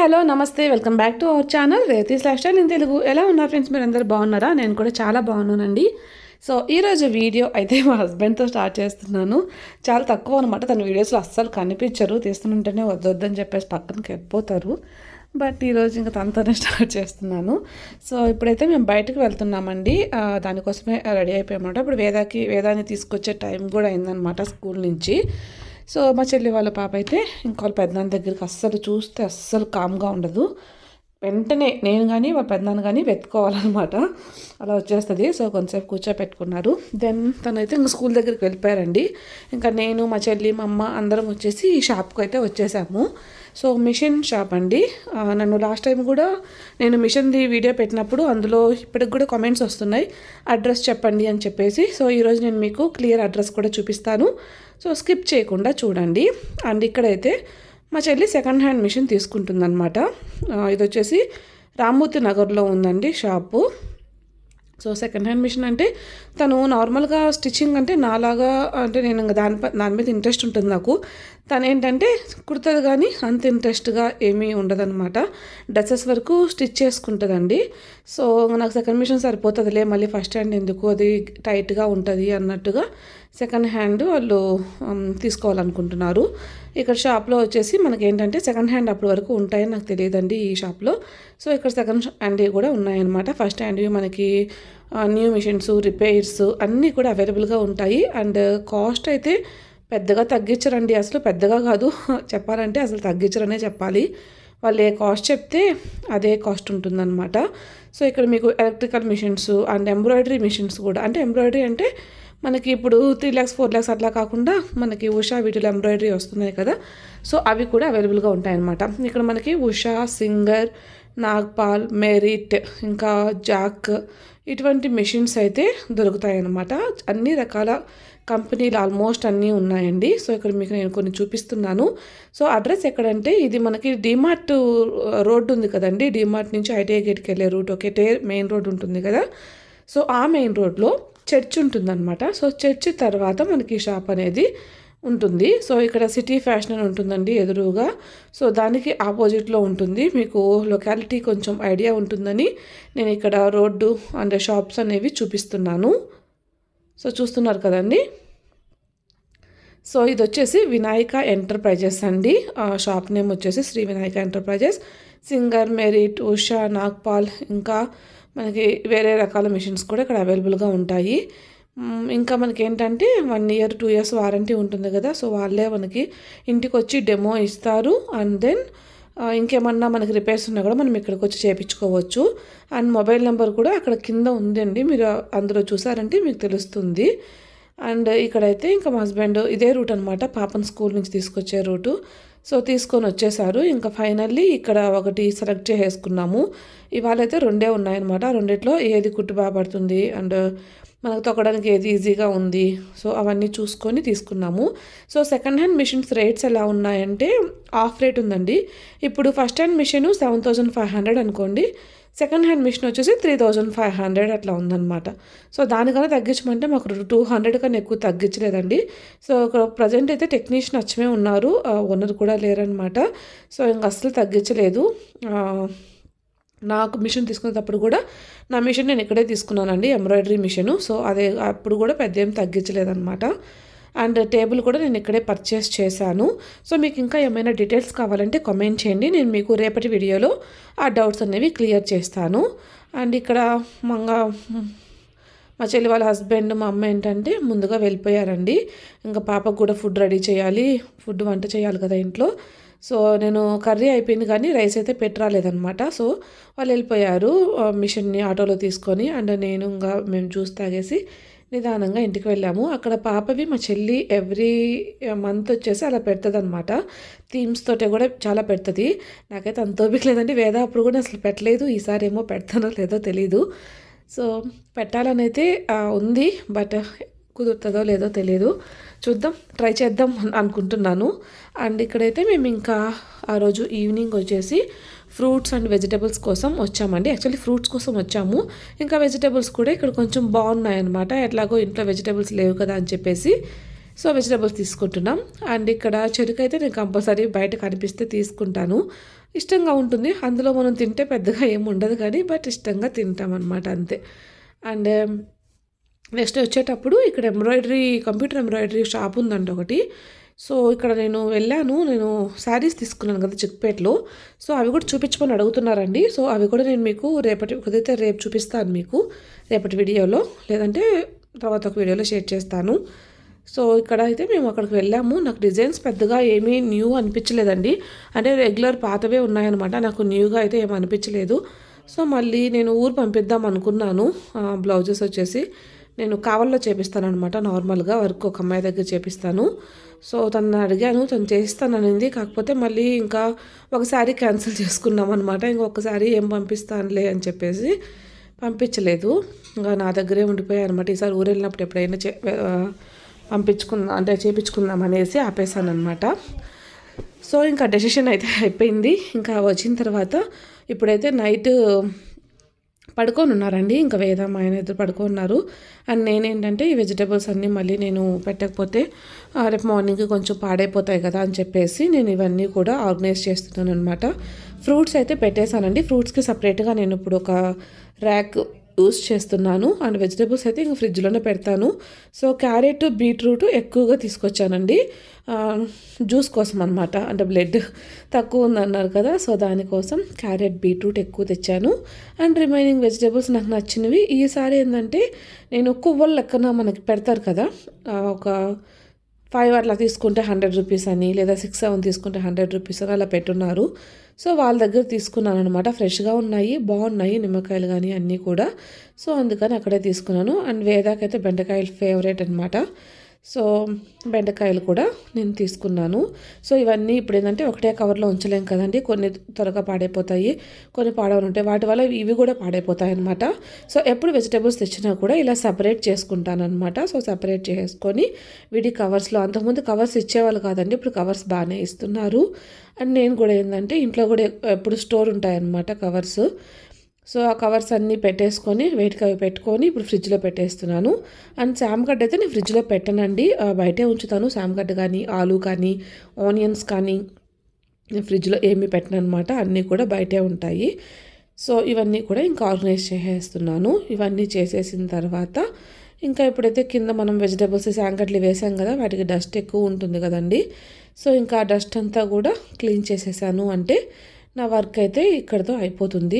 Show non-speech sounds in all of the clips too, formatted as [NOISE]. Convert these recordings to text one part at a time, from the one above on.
hello నమస్తే welcome back to our channel Reethi's lifestyle in Telugu ఎలా ఉన్నారు ఫ్రెండ్స్ మీరు అందరు బాగున్నారా నేను కూడా చాలా బాగున్నానండి సో ఈరోజు వీడియో అయితే మా హస్బెండ్తో స్టార్ట్ చేస్తున్నాను చాలా తక్కువ అనమాట తన వీడియోస్లో అస్సలు కనిపించరు తీస్తుంటేనే వద్దొద్దని చెప్పేసి పక్కనకి వెళ్ళిపోతారు బట్ ఈరోజు ఇంకా తనతోనే స్టార్ట్ చేస్తున్నాను సో ఇప్పుడైతే మేము బయటకు వెళ్తున్నామండి దానికోసమే రెడీ అయిపోయామన్నమాట ఇప్పుడు వేదాకి వేదాన్ని తీసుకొచ్చే టైం కూడా అయిందనమాట స్కూల్ నుంచి సో మా చెల్లి వాళ్ళ పాప అయితే ఇంకోళ్ళ పెద్దనాన్న దగ్గరికి అస్సలు చూస్తే అస్సలు కామ్గా ఉండదు వెంటనే నేను కానీ మా పెద్దనాన్న కానీ పెట్టుకోవాలన్నమాట అలా వచ్చేస్తుంది సో కొంతసేపు కూర్చోపెట్టుకున్నారు దెన్ తనైతే ఇంకా స్కూల్ దగ్గరికి వెళ్ళిపోయారండి ఇంకా నేను మా చెల్లి మా అమ్మ అందరం వచ్చేసి ఈ షాప్కి అయితే వచ్చేసాము సో మిషన్ షాప్ అండి నన్ను లాస్ట్ టైం కూడా నేను మిషన్ది వీడియో పెట్టినప్పుడు అందులో ఇప్పటికి కూడా కామెంట్స్ వస్తున్నాయి అడ్రస్ చెప్పండి అని చెప్పేసి సో ఈరోజు నేను మీకు క్లియర్ అడ్రస్ కూడా చూపిస్తాను సో స్కిప్ చేయకుండా చూడండి అండ్ ఇక్కడైతే మా చెల్లి సెకండ్ హ్యాండ్ మిషన్ తీసుకుంటుందన్నమాట ఇది వచ్చేసి రామ్మూర్తి నగర్లో ఉందండి shop so second hand machine అంటే తను నార్మల్గా స్టిచ్చింగ్ అంటే నాలాగా అంటే నేను ఇంకా దాని దాని మీద ఇంట్రెస్ట్ ఉంటుంది నాకు తను ఏంటంటే కుడుతుంది కానీ అంత ఇంట్రెస్ట్గా ఏమీ ఉండదన్నమాట డ్రెస్సెస్ వరకు స్టిచ్ చేసుకుంటుందండి సో నాకు సెకండ్ మిషన్ సరిపోతుందిలే మళ్ళీ ఫస్ట్ హ్యాండ్ ఎందుకు అది టైట్గా ఉంటుంది అన్నట్టుగా సెకండ్ హ్యాండ్ వాళ్ళు um, తీసుకోవాలనుకుంటున్నారు ఇక్కడ షాప్లో వచ్చేసి మనకి ఏంటంటే సెకండ్ హ్యాండ్ అప్పటి వరకు ఉంటాయని నాకు తెలియదండి ఈ షాప్లో సో ఇక్కడ సెకండ్ హ్యాండ్వి కూడా ఉన్నాయన్నమాట ఫస్ట్ హ్యాండ్వి మనకి న్యూ మిషన్స్ రిపేర్స్ అన్నీ కూడా అవైలబుల్గా ఉంటాయి అండ్ కాస్ట్ అయితే పెద్దగా తగ్గించరండి అసలు పెద్దగా కాదు [LAUGHS] చెప్పాలంటే అసలు తగ్గించరనే చెప్పాలి వాళ్ళు ఏ కాస్ట్ చెప్తే అదే కాస్ట్ ఉంటుందన్నమాట సో ఇక్కడ మీకు electrical machines and embroidery machines కూడా అంటే ఎంబ్రాయిడరీ అంటే మనకి ఇప్పుడు త్రీ ల్యాక్స్ ఫోర్ ల్యాక్స్ అట్లా కాకుండా మనకి ఉషా వీటిలో ఎంబ్రాయిడరీ వస్తున్నాయి కదా సో అవి కూడా అవైలబుల్గా ఉంటాయన్నమాట ఇక్కడ మనకి ఉషా సింగర్ నాగ్పాల్ మెరిట్ ఇంకా జాక్ ఇటువంటి మిషన్స్ అయితే దొరుకుతాయి అన్నమాట అన్ని రకాల కంపెనీలు ఆల్మోస్ట్ అన్నీ ఉన్నాయండి సో ఇక్కడ మీకు నేను కొన్ని చూపిస్తున్నాను సో అడ్రస్ ఎక్కడంటే ఇది మనకి డిమార్ట్ uh, రోడ్డు ఉంది కదండి డిమార్ట్ నుంచి ఐటీఐ గేట్కి వెళ్ళే రూట్ ఒకటే మెయిన్ రోడ్ ఉంటుంది కదా సో ఆ మెయిన్ రోడ్లో చర్చ్ ఉంటుందన్నమాట సో చర్చ్ తర్వాత మనకి షాప్ అనేది ఉంటుంది సో ఇక్కడ సిటీ ఫ్యాషన్ అని ఉంటుందండి ఎదురుగా సో దానికి ఆపోజిట్లో ఉంటుంది మీకు లొకాలిటీ కొంచెం ఐడియా ఉంటుందని నేను ఇక్కడ రోడ్డు అండ్ షాప్స్ అనేవి చూపిస్తున్నాను సో చూస్తున్నారు కదండి సో ఇది వచ్చేసి వినాయక ఎంటర్ప్రైజెస్ అండి షాప్ నేమ్ వచ్చేసి Shri Vinayaka Enterprises Singer Merit Usha Nagpal ఇంకా మనకి వేరే రకాల మిషన్స్ కూడా ఇక్కడ అవైలబుల్గా ఉంటాయి ఇంకా మనకి ఏంటంటే one year two years warranty ఉంటుంది కదా సో వాళ్ళే మనకి ఇంటికి వచ్చి డెమో ఇస్తారు అండ్ దెన్ ఇంకేమన్నా మనకి రిపేర్స్ ఉన్నా కూడా మనం ఇక్కడికి వచ్చి చేయించుకోవచ్చు అండ్ మొబైల్ నెంబర్ కూడా అక్కడ కింద ఉందండి మీరు అందులో చూసారంటే మీకు తెలుస్తుంది అండ్ ఇక్కడైతే ఇంకా మా హస్బెండ్ ఇదే రూట్ అనమాట పాపన్ స్కూల్ నుంచి తీసుకొచ్చే రూటు సో తీసుకొని వచ్చేసారు ఇంకా ఫైనల్లీ ఇక్కడ ఒకటి సెలెక్ట్ చేసేసుకున్నాము ఇవాళైతే రెండే ఉన్నాయన్నమాట రెండిట్లో ఏది కుట్టు బాగా పడుతుంది అండ్ మనకు తొక్కడానికి ఏది ఈజీగా ఉంది సో అవన్నీ చూసుకొని తీసుకున్నాము so second hand machines rates ఎలా ఉన్నాయంటే ఆఫ్ రేట్ ఉందండి ఇప్పుడు first hand machine seven five hundred అనుకోండి సెకండ్ హ్యాండ్ మిషన్ వచ్చేసి త్రీ థౌజండ్ ఫైవ్ హండ్రెడ్ అట్లా ఉందన్నమాట సో దానికన్నా తగ్గించమంటే మాకు టూ హండ్రెడ్ కన్నా ఎక్కువ తగ్గించలేదండి సో ఇక్కడ ప్రజెంట్ అయితే టెక్నీషియన్ వచ్చమే ఉన్నారు ఓనర్ కూడా లేరనమాట సో ఇంక అస్సలు తగ్గించలేదు నాకు మిషన్ తీసుకునేటప్పుడు కూడా నా మిషన్ నేను ఇక్కడే తీసుకున్నానండి ఎంబ్రాయిడరీ మిషన్ సో అదే అప్పుడు కూడా పెద్ద ఏం తగ్గించలేదన్నమాట అండ్ టేబుల్ కూడా నేను ఇక్కడే పర్చేస్ చేశాను సో మీకు ఇంకా ఏమైనా డీటెయిల్స్ కావాలంటే కమెంట్ చేయండి నేను మీకు రేపటి వీడియోలో ఆ డౌట్స్ అనేవి క్లియర్ చేస్తాను అండ్ ఇక్కడ మంగా మా చెల్లి వాళ్ళ హస్బెండ్ మా అమ్మ ఏంటంటే ముందుగా వెళ్ళిపోయారండి ఇంకా పాపకు కూడా ఫుడ్ రెడీ చేయాలి ఫుడ్ వంట చేయాలి కదా ఇంట్లో సో నేను కర్రీ అయిపోయింది కానీ రైస్ అయితే పెట్టరాలేదనమాట సో వాళ్ళు వెళ్ళిపోయారు మిషన్ని ఆటోలో తీసుకొని అండ్ నేను ఇంకా మేము జ్యూస్ తాగేసి నిదానంగా ఇంటికి వెళ్ళాము అక్కడ పాపవి మా చెల్లి ఎవ్రీ మంత్ వచ్చేసి అలా పెడుతుంది అనమాట థీమ్స్ తోటే కూడా చాలా పెడుతుంది నాకైతే అంత లేదండి వేద అప్పుడు కూడా అసలు పెట్టలేదు ఈసారి ఏమో పెడతానో లేదో తెలీదు సో పెట్టాలనైతే ఉంది బట్ కుదురుతుందో లేదో తెలియదు చూద్దాం ట్రై చేద్దాం అనుకుంటున్నాను అండ్ ఇక్కడైతే మేము ఇంకా ఆ రోజు ఈవినింగ్ వచ్చేసి ఫ్రూట్స్ అండ్ వెజిటేబుల్స్ కోసం వచ్చామండి యాక్చువల్లీ ఫ్రూట్స్ కోసం వచ్చాము ఇంకా వెజిటేబుల్స్ కూడా ఇక్కడ కొంచెం బాగున్నాయి అనమాట ఎట్లాగో ఇంట్లో వెజిటేబుల్స్ లేవు కదా అని చెప్పేసి సో వెజిటేబుల్స్ తీసుకుంటున్నాం అండ్ ఇక్కడ చెరుకు అయితే నేను కంపల్సరీ బయట కనిపిస్తే తీసుకుంటాను ఇష్టంగా ఉంటుంది అందులో మనం తింటే పెద్దగా ఏమి ఉండదు కానీ బట్ ఇష్టంగా తింటాం అనమాట అంతే అండ్ నెక్స్ట్ వచ్చేటప్పుడు ఇక్కడ ఎంబ్రాయిడరీ కంప్యూటర్ ఎంబ్రాయిడరీ షాప్ ఉందండి ఒకటి సో ఇక్కడ నేను వెళ్ళాను నేను శారీస్ తీసుకున్నాను కదా చిక్పేట్లో సో అవి కూడా చూపించమని అడుగుతున్నారండి సో అవి కూడా నేను మీకు రేపటి ఒకదైతే రేపు చూపిస్తాను మీకు రేపటి వీడియోలో లేదంటే తర్వాత ఒక వీడియోలో షేర్ చేస్తాను సో ఇక్కడ అయితే మేము అక్కడికి వెళ్ళాము నాకు డిజైన్స్ పెద్దగా ఏమీ న్యూ అనిపించలేదండి అంటే రెగ్యులర్ పాతవే ఉన్నాయన్నమాట నాకు న్యూగా అయితే ఏమీ అనిపించలేదు సో మళ్ళీ నేను ఊరు పంపిద్దాం అనుకున్నాను బ్లౌజెస్ వచ్చేసి నేను కావల్లో చేపిస్తానమాట నార్మల్గా వర్క్ ఒక అమ్మాయి దగ్గర చేపిస్తాను సో తను అడిగాను తను చేస్తాననింది కాకపోతే మళ్ళీ ఇంకా ఒకసారి క్యాన్సిల్ చేసుకున్నాం అనమాట ఇంకొకసారి ఏం పంపిస్తానులే అని చెప్పేసి పంపించలేదు ఇంకా నా దగ్గరే ఉండిపోయాయి అనమాట ఈసారి ఊరు వెళ్ళినప్పుడు ఎప్పుడైనా చే పంపించుకుందాం అంటే చేపించుకుందాం అనేసి ఆపేశాను అనమాట సో ఇంకా డెసిషన్ అయితే అయిపోయింది ఇంకా వచ్చిన తర్వాత ఇప్పుడైతే నైట్ పడుకొని ఉన్నారండి ఇంకా వేదాం ఆయన ఇద్దరు పడుకున్నారు అండ్ నేనేంటంటే ఈ వెజిటేబుల్స్ అన్నీ మళ్ళీ నేను పెట్టకపోతే రేపు మార్నింగ్కి కొంచెం పాడైపోతాయి కదా అని చెప్పేసి నేను ఇవన్నీ కూడా ఆర్గనైజ్ చేస్తున్నాను అనమాట ఫ్రూట్స్ అయితే పెట్టేశానండి ఫ్రూట్స్కి సపరేట్గా నేను ఇప్పుడు ఒక ర్యాక్ యూస్ చేస్తున్నాను అండ్ వెజిటేబుల్స్ అయితే ఇంకా ఫ్రిడ్జ్లోనే పెడతాను సో క్యారెట్ బీట్రూట్ ఎక్కువగా తీసుకొచ్చానండి జ్యూస్ కోసం అనమాట అంటే బ్లడ్ తక్కువ ఉందన్నారు కదా సో దానికోసం క్యారెట్ బీట్రూట్ ఎక్కువ తెచ్చాను అండ్ రిమైనింగ్ వెజిటేబుల్స్ నాకు నచ్చినవి ఈసారి ఏంటంటే నేను కొవ్వలు లెక్కన మనకి పెడతారు కదా ఒక ఫైవ్ అట్లా తీసుకుంటే హండ్రెడ్ రూపీస్ అని లేదా సిక్స్ సెవెన్ తీసుకుంటే హండ్రెడ్ రూపీస్ అని అలా పెట్టున్నారు సో వాళ్ళ దగ్గర తీసుకున్నాను అనమాట ఫ్రెష్గా ఉన్నాయి బాగున్నాయి నిమ్మకాయలు కానీ అన్నీ కూడా సో అందుకని అక్కడే తీసుకున్నాను అండ్ వేదాకైతే బెండకాయలు ఫేవరెట్ అనమాట సో బెండకాయలు కూడా నేను తీసుకున్నాను సో ఇవన్నీ ఇప్పుడు ఏంటంటే ఒకటే కవర్లో ఉంచలేం కదండి కొన్ని త్వరగా పాడైపోతాయి కొన్ని ఉంటాయి వాటి వల్ల ఇవి కూడా పాడైపోతాయి అనమాట సో ఎప్పుడు వెజిటేబుల్స్ తెచ్చినా కూడా ఇలా సపరేట్ చేసుకుంటాను అనమాట సో సపరేట్ చేసుకొని వీడి కవర్స్లో అంతకుముందు కవర్స్ ఇచ్చేవాళ్ళు కాదండి ఇప్పుడు కవర్స్ బాగానే ఇస్తున్నారు అండ్ నేను కూడా ఏంటంటే ఇంట్లో కూడా ఎప్పుడు స్టోర్ అనమాట కవర్స్ సో ఆ కవర్స్ అన్నీ పెట్టేసుకొని వెయిట్కి అవి పెట్టుకొని ఇప్పుడు ఫ్రిడ్జ్లో పెట్టేస్తున్నాను అండ్ శామగడ్డ అయితే నేను ఫ్రిడ్జ్లో పెట్టనండి బయటే ఉంచుతాను శామగడ్డ కానీ ఆలు కానీ ఆనియన్స్ కానీ నేను ఫ్రిడ్జ్లో ఏమి పెట్టనమాట అన్నీ కూడా బయటే ఉంటాయి సో ఇవన్నీ కూడా ఇంకా ఆర్గనైజ్ చేసేస్తున్నాను ఇవన్నీ చేసేసిన తర్వాత ఇంకా ఇప్పుడైతే కింద మనం వెజిటేబుల్స్ శాంకట్లు వేసాం కదా వాటికి డస్ట్ ఎక్కువ ఉంటుంది కదండి సో ఇంకా డస్ట్ అంతా కూడా క్లీన్ చేసేసాను అంటే నా వర్క్ అయితే ఇక్కడితో అయిపోతుంది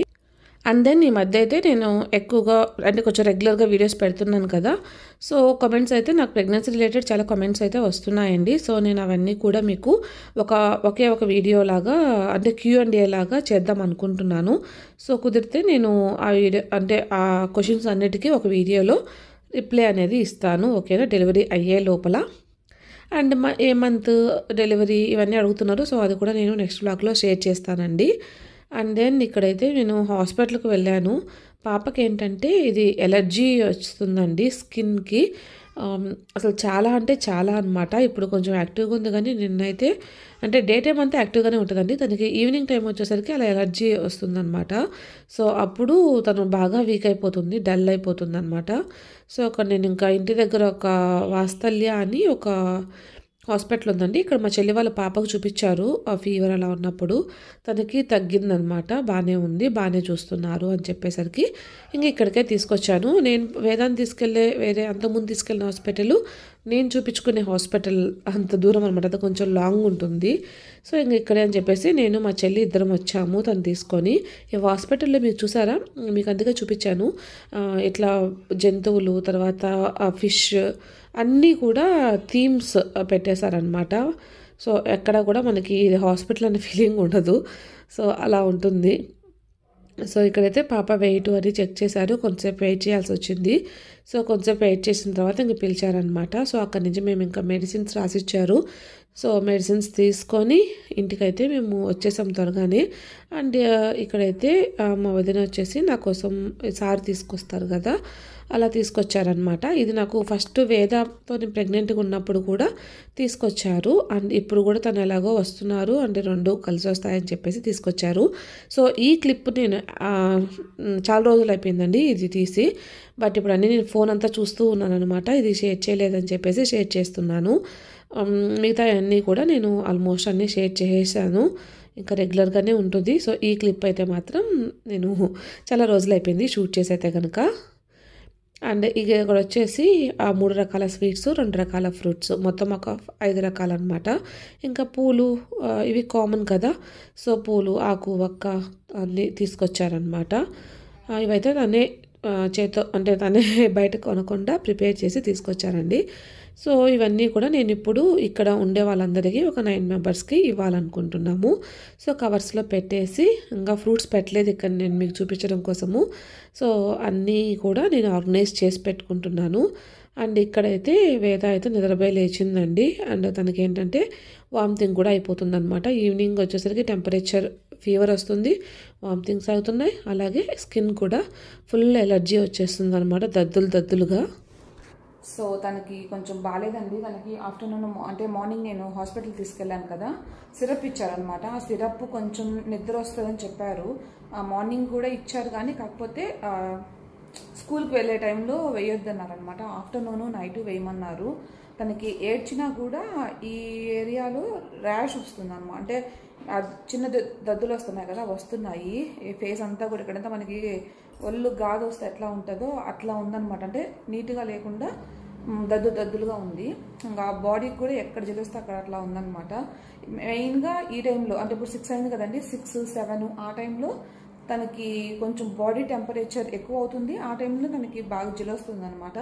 అండ్ దెన్ ఈ మధ్య అయితే నేను ఎక్కువగా అంటే కొంచెం రెగ్యులర్గా వీడియోస్ పెడుతున్నాను కదా సో కమెంట్స్ అయితే నాకు ప్రెగ్నెన్సీ రిలేటెడ్ చాలా కమెంట్స్ అయితే వస్తున్నాయండి సో నేను అవన్నీ కూడా మీకు ఒక ఒకే ఒక వీడియో లాగా అంటే క్యూ అండ్ ఏ లాగా చేద్దాం అనుకుంటున్నాను సో కుదిరితే నేను ఆ వీడియో అంటే ఆ క్వశ్చన్స్ అన్నిటికీ ఒక వీడియోలో రిప్లై అనేది ఇస్తాను ఓకేనా డెలివరీ అయ్యే లోపల అండ్ ఏ మంత్ డెలివరీ ఇవన్నీ అడుగుతున్నారు సో అది కూడా నేను నెక్స్ట్ బ్లాక్లో షేర్ చేస్తానండి అండ్ దెన్ ఇక్కడైతే నేను హాస్పిటల్కి వెళ్ళాను పాపకి ఏంటంటే ఇది ఎలర్జీ వస్తుందండి స్కిన్కి అసలు చాలా అంటే చాలా అనమాట ఇప్పుడు కొంచెం యాక్టివ్గా ఉంది కానీ నిన్నైతే అంటే డే టైం అంతా యాక్టివ్గానే ఉంటుందండి తనకి ఈవినింగ్ టైం వచ్చేసరికి అలా ఎలర్జీ వస్తుందన్నమాట సో అప్పుడు తను బాగా వీక్ అయిపోతుంది డల్ అయిపోతుంది అనమాట సో అక్కడ నేను ఇంకా ఇంటి దగ్గర ఒక వాస్తల్య అని ఒక హాస్పిటల్ ఉందండి ఇక్కడ మా చెల్లి వాళ్ళ పాపకు చూపించారు ఆ ఫీవర్ అలా ఉన్నప్పుడు తనకి తగ్గిందనమాట బాగానే ఉంది బాగానే చూస్తున్నారు అని చెప్పేసరికి ఇంక ఇక్కడికే తీసుకొచ్చాను నేను వేదాన్ని తీసుకెళ్ళే వేరే అంతకుముందు తీసుకెళ్ళిన హాస్పిటల్ నేను చూపించుకునే హాస్పిటల్ అంత దూరం అనమాట అది కొంచెం లాంగ్ ఉంటుంది సో ఇంక ఇక్కడే అని చెప్పేసి నేను మా చెల్లి ఇద్దరం వచ్చాము తను తీసుకొని ఈ హాస్పిటల్లో మీరు చూసారా మీకు అందుకే చూపించాను ఇట్లా జంతువులు తర్వాత ఫిష్ అన్నీ కూడా థీమ్స్ పెట్టేశారనమాట సో ఎక్కడ కూడా మనకి హాస్పిటల్ అనే [LAUGHS] ఫీలింగ్ ఉండదు సో అలా ఉంటుంది సో ఇక్కడైతే పాప వెయిట్ అని చెక్ చేశారు కొంచెంసేపు వెయిట్ చేయాల్సి వచ్చింది సో కొంచెంసేపు వెయిట్ చేసిన తర్వాత ఇంక పిలిచారనమాట సో అక్కడి నుంచి మేము ఇంకా మెడిసిన్స్ రాసిచ్చారు సో మెడిసిన్స్ తీసుకొని ఇంటికైతే మేము వచ్చేసాం త్వరగానే అండ్ uh, ఇక్కడైతే మా వదిన వచ్చేసి నా కోసం సారి తీసుకొస్తారు కదా అలా తీసుకొచ్చారనమాట ఇది నాకు ఫస్ట్ వేదతో నేను ప్రెగ్నెంట్గా ఉన్నప్పుడు కూడా తీసుకొచ్చారు అండ్ ఇప్పుడు కూడా తను ఎలాగో వస్తున్నారు అంటే రెండు కలిసి వస్తాయని చెప్పేసి తీసుకొచ్చారు సో ఈ క్లిప్ నేను చాలా రోజులు అయిపోయిందండి ఇది తీసి బట్ ఇప్పుడు అన్నీ నేను ఫోన్ అంతా చూస్తూ ఉన్నాను అనమాట ఇది షేర్ చేయలేదని చెప్పేసి షేర్ చేస్తున్నాను మిగతా అన్నీ కూడా నేను ఆల్మోస్ట్ అన్నీ షేర్ చేసేసాను ఇంకా రెగ్యులర్గానే ఉంటుంది సో ఈ క్లిప్ అయితే మాత్రం నేను చాలా రోజులు అయిపోయింది షూట్ చేసి అయితే కనుక అండ్ ఇక ఇక్కడ వచ్చేసి ఆ మూడు రకాల స్వీట్స్ రెండు రకాల ఫ్రూట్స్ మొత్తం ఒక ఐదు రకాలు అనమాట ఇంకా పూలు ఇవి కామన్ కదా సో పూలు ఆకు వక్క అన్నీ తీసుకొచ్చారనమాట ఇవైతే తనే చేతో అంటే తనే [LAUGHS] బయట కొనకుండా ప్రిపేర్ చేసి తీసుకొచ్చారండి సో ఇవన్నీ కూడా నేను ఇప్పుడు ఇక్కడ ఉండే వాళ్ళందరికీ ఒక నైన్ మెంబర్స్కి ఇవ్వాలనుకుంటున్నాము సో కవర్స్లో పెట్టేసి ఇంకా ఫ్రూట్స్ పెట్టలేదు ఇక్కడ నేను మీకు చూపించడం కోసము సో అన్నీ కూడా నేను ఆర్గనైజ్ చేసి పెట్టుకుంటున్నాను అండ్ ఇక్కడైతే వేద అయితే నిద్రపోయి లేచిందండి అండ్ తనకి ఏంటంటే వామిటింగ్ కూడా అయిపోతుందనమాట ఈవినింగ్ వచ్చేసరికి టెంపరేచర్ ఫీవర్ వస్తుంది వామిటింగ్స్ అవుతున్నాయి అలాగే స్కిన్ కూడా ఫుల్ ఎలర్జీ వచ్చేస్తుంది అనమాట దద్దులు దద్దులుగా సో తనకి కొంచెం బాగాలేదండి తనకి ఆఫ్టర్నూన్ అంటే మార్నింగ్ నేను హాస్పిటల్ తీసుకెళ్ళాను కదా సిరప్ ఇచ్చారనమాట ఆ సిరప్ కొంచెం నిద్ర వస్తుందని చెప్పారు మార్నింగ్ కూడా ఇచ్చారు కానీ కాకపోతే స్కూల్కి వెళ్ళే టైంలో వేయొద్దన్నారనమాట ఆఫ్టర్నూను నైట్ వేయమన్నారు తనకి ఏడ్చినా కూడా ఈ ఏరియాలో ర్యాష్ వస్తుంది అనమాట అంటే చిన్న దద్దులు వస్తున్నాయి కదా వస్తున్నాయి ఫేస్ అంతా కూడా ఇక్కడంతా మనకి ఒళ్ళు గాదు వస్తే ఎట్లా ఉంటుందో అట్లా ఉందనమాట అంటే నీట్గా లేకుండా దద్దు దద్దులుగా ఉంది ఇంకా ఆ బాడీకి కూడా ఎక్కడ జలిస్తే అక్కడ అట్లా ఉందనమాట మెయిన్గా ఈ టైంలో అంటే ఇప్పుడు సిక్స్ అయింది కదండి సిక్స్ సెవెన్ ఆ టైంలో తనకి కొంచెం బాడీ టెంపరేచర్ ఎక్కువ అవుతుంది ఆ టైంలో తనకి బాగా జలుస్తుంది అనమాట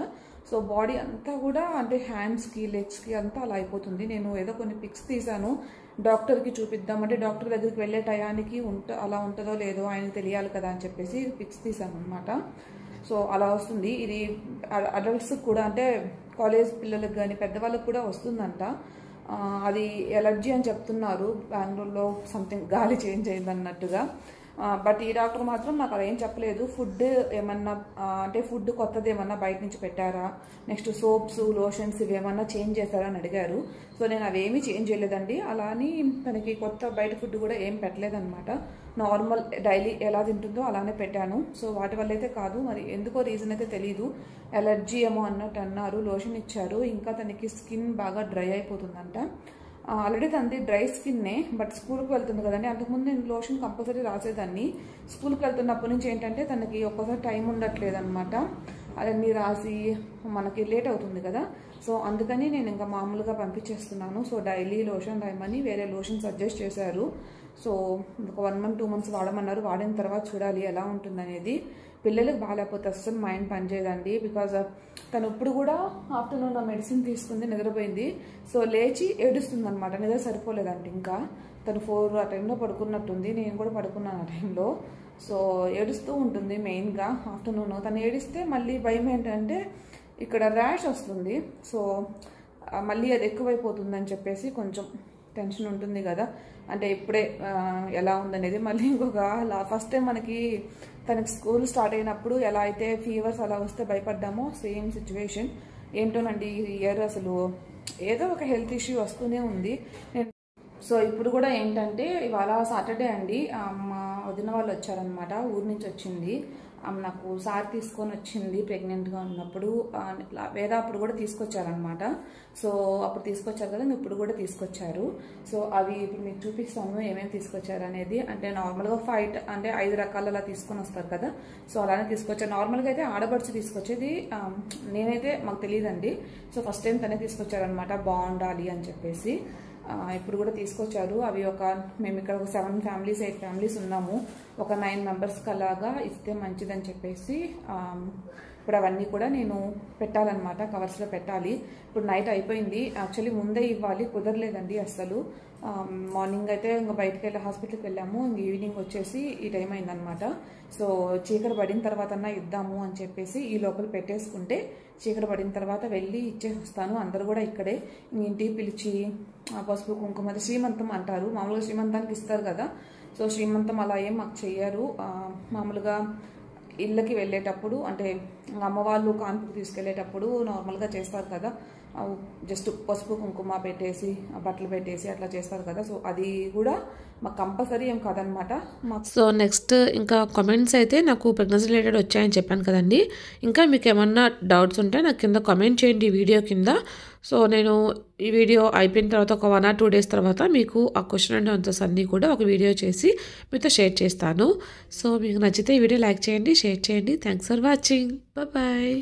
సో బాడీ అంతా కూడా అంటే హ్యాండ్స్కి లెగ్స్కి అంతా అలా అయిపోతుంది నేను ఏదో కొన్ని పిక్స్ తీశాను డాక్టర్కి చూపిద్దామంటే డాక్టర్ దగ్గరికి వెళ్ళే టయానికి ఉంట అలా ఉంటుందో లేదో ఆయన తెలియాలి కదా అని చెప్పేసి పిక్స్ తీసామన్నమాట సో అలా వస్తుంది ఇది అడల్ట్స్కి కూడా అంటే కాలేజ్ పిల్లలకు కానీ పెద్దవాళ్ళకి కూడా వస్తుందంట అది ఎలర్జీ అని చెప్తున్నారు బెంగళూరులో సంథింగ్ గాలి చేంజ్ అయిందన్నట్టుగా బట్ ఈ డాక్టర్ మాత్రం నాకు అదేం చెప్పలేదు ఫుడ్ ఏమన్నా అంటే ఫుడ్ కొత్తది ఏమన్నా బయట నుంచి పెట్టారా నెక్స్ట్ సోప్స్ లోషన్స్ ఇవి ఏమన్నా చేంజ్ చేస్తారా అని అడిగారు సో నేను అవేమీ చేంజ్ చేయలేదండి అలా అని తనకి కొత్త బయట ఫుడ్ కూడా ఏం పెట్టలేదన్నమాట నార్మల్ డైలీ ఎలా తింటుందో అలానే పెట్టాను సో వాటి వల్ల అయితే కాదు మరి ఎందుకో రీజన్ అయితే తెలీదు ఎలర్జీ ఏమో అన్నట్టు అన్నారు లోషన్ ఇచ్చారు ఇంకా తనకి స్కిన్ బాగా డ్రై అయిపోతుందంట ఆల్రెడీ తనది డ్రై స్కిన్నే బట్ స్కూల్కి వెళ్తుంది కదండి అంతకుముందు నేను లోషన్ కంపల్సరీ రాసేదాన్ని స్కూల్కి వెళ్తున్నప్పటి నుంచి ఏంటంటే తనకి ఒక్కసారి టైం ఉండట్లేదు అనమాట అవన్నీ రాసి మనకి లేట్ అవుతుంది కదా సో అందుకని నేను ఇంకా మామూలుగా పంపించేస్తున్నాను సో డైలీ లోషన్ రాయమని వేరే లోషన్ సజెస్ట్ చేశారు సో ఒక వన్ మంత్ టూ మంత్స్ వాడమన్నారు వాడిన తర్వాత చూడాలి ఎలా ఉంటుందనేది పిల్లలకు బాగాలేకపోతే అస్సలు మైండ్ పనిచేయదండి బికాజ్ uh, తను ఇప్పుడు కూడా ఆఫ్టర్నూన్ ఆ మెడిసిన్ తీసుకుంది నిద్రపోయింది సో లేచి ఏడుస్తుంది అనమాట నిద్ర సరిపోలేదండి ఇంకా తను ఫోర్ ఆ టైంలో పడుకున్నట్టుంది నేను కూడా పడుకున్నాను ఆ టైంలో సో ఏడుస్తూ ఉంటుంది మెయిన్గా ఆఫ్టర్నూన్ తను ఏడిస్తే మళ్ళీ భయం ఏంటంటే ఇక్కడ ర్యాష్ వస్తుంది సో మళ్ళీ అది ఎక్కువైపోతుందని చెప్పేసి కొంచెం టెన్షన్ ఉంటుంది కదా అంటే ఇప్పుడే ఎలా ఉందనేది మళ్ళీ ఇంకొక ఫస్ట్ టైం మనకి తనకి స్కూల్ స్టార్ట్ అయినప్పుడు ఎలా అయితే ఫీవర్స్ అలా వస్తే భయపడ్డామో సేమ్ సిచ్యువేషన్ ఏంటోనండి ఈ ఇయర్ అసలు ఏదో ఒక హెల్త్ ఇష్యూ వస్తూనే ఉంది సో ఇప్పుడు కూడా ఏంటంటే ఇవాళ సాటర్డే అండి మా వదిన వాళ్ళు వచ్చారనమాట ఊరి నుంచి వచ్చింది ఆమె నాకు సార్ తీసుకొని వచ్చింది ప్రెగ్నెంట్గా ఉన్నప్పుడు వేరే అప్పుడు కూడా తీసుకొచ్చారనమాట సో అప్పుడు తీసుకొచ్చారు కదా ఇప్పుడు కూడా తీసుకొచ్చారు సో అవి ఇప్పుడు మీకు చూపిస్తాను ఏమేమి తీసుకొచ్చారు అనేది అంటే నార్మల్గా ఫైట్ అంటే ఐదు రకాలు అలా తీసుకొని వస్తారు కదా సో అలానే తీసుకొచ్చారు నార్మల్గా అయితే ఆడబడుచు తీసుకొచ్చేది నేనైతే మాకు తెలియదండి సో ఫస్ట్ టైం తనే తీసుకొచ్చారనమాట బాగుండాలి అని చెప్పేసి ఇప్పుడు కూడా తీసుకొచ్చారు అవి ఒక మేము ఇక్కడ ఒక సెవెన్ ఫ్యామిలీస్ ఎయిట్ ఫ్యామిలీస్ ఉన్నాము ఒక నైన్ మెంబర్స్కి అలాగా ఇస్తే మంచిదని చెప్పేసి ఇప్పుడు అవన్నీ కూడా నేను పెట్టాలన్నమాట కవర్స్లో పెట్టాలి ఇప్పుడు నైట్ అయిపోయింది యాక్చువల్లీ ముందే ఇవ్వాలి కుదరలేదండి అసలు మార్నింగ్ అయితే ఇంకా బయటకు వెళ్ళి హాస్పిటల్కి వెళ్ళాము ఇంక ఈవినింగ్ వచ్చేసి ఈ టైం అయిందనమాట సో చీకటి పడిన తర్వాత ఇద్దాము అని చెప్పేసి ఈ లోపల పెట్టేసుకుంటే చీకటి పడిన తర్వాత వెళ్ళి ఇచ్చేసి వస్తాను అందరు కూడా ఇక్కడే ఇంటికి పిలిచి పసుపు కుంకుమ శ్రీమంతం అంటారు మామూలుగా శ్రీమంతానికి ఇస్తారు కదా సో శ్రీమంతం అలా ఏం మాకు చెయ్యరు మామూలుగా ఇళ్ళకి వెళ్ళేటప్పుడు అంటే అమ్మ వాళ్ళు తీసుకెళ్లేటప్పుడు తీసుకెళ్ళేటప్పుడు నార్మల్గా చేస్తారు కదా జస్ట్ పసుపు కుంకుమ పెట్టేసి బట్టలు పెట్టేసి అట్లా చేస్తారు కదా సో అది కూడా మాకు కంపల్సరీ ఏం కాదనమాట మాకు సో నెక్స్ట్ ఇంకా కామెంట్స్ అయితే నాకు ప్రెగ్నెన్సీ రిలేటెడ్ వచ్చాయని చెప్పాను కదండి ఇంకా మీకు ఏమన్నా డౌట్స్ ఉంటే నాకు కింద కామెంట్ చేయండి వీడియో కింద సో నేను ఈ వీడియో అయిపోయిన తర్వాత ఒక వన్ ఆర్ టూ డేస్ తర్వాత మీకు ఆ క్వశ్చన్ అండ్ ఆన్సర్స్ అన్నీ కూడా ఒక వీడియో చేసి మీతో షేర్ చేస్తాను సో మీకు నచ్చితే ఈ వీడియో లైక్ చేయండి షేర్ చేయండి థ్యాంక్స్ ఫర్ వాచింగ్ బాయ్